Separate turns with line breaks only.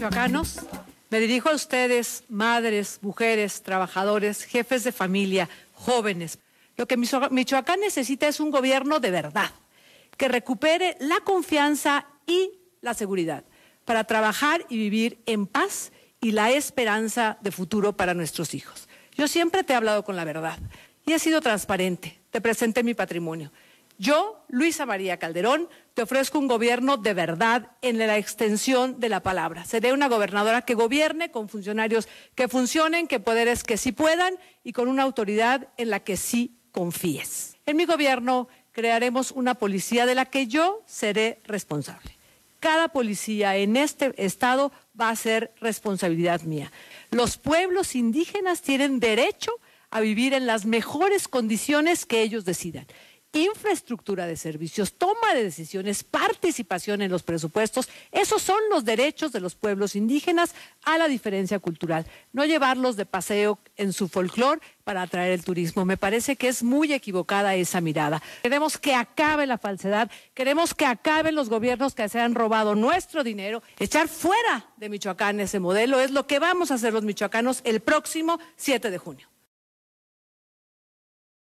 michoacanos, me dirijo a ustedes, madres, mujeres, trabajadores, jefes de familia, jóvenes. Lo que Michoacán necesita es un gobierno de verdad, que recupere la confianza y la seguridad para trabajar y vivir en paz y la esperanza de futuro para nuestros hijos. Yo siempre te he hablado con la verdad y he sido transparente. Te presenté mi patrimonio. Yo, Luisa María Calderón, te ofrezco un gobierno de verdad en la extensión de la palabra. Seré una gobernadora que gobierne con funcionarios que funcionen, que poderes que sí puedan y con una autoridad en la que sí
confíes.
En mi gobierno crearemos una policía de la que yo seré responsable. Cada policía en este estado va a ser responsabilidad mía. Los pueblos indígenas tienen derecho a vivir en las mejores condiciones que ellos decidan infraestructura de servicios, toma de decisiones, participación en los presupuestos. Esos son los derechos de los pueblos indígenas a la diferencia cultural. No llevarlos de paseo en su folclor para atraer el turismo. Me parece que es muy equivocada esa mirada. Queremos que acabe la falsedad, queremos que acaben los gobiernos que se han robado nuestro dinero. Echar fuera de Michoacán ese modelo es lo que vamos a hacer los michoacanos el próximo 7 de junio.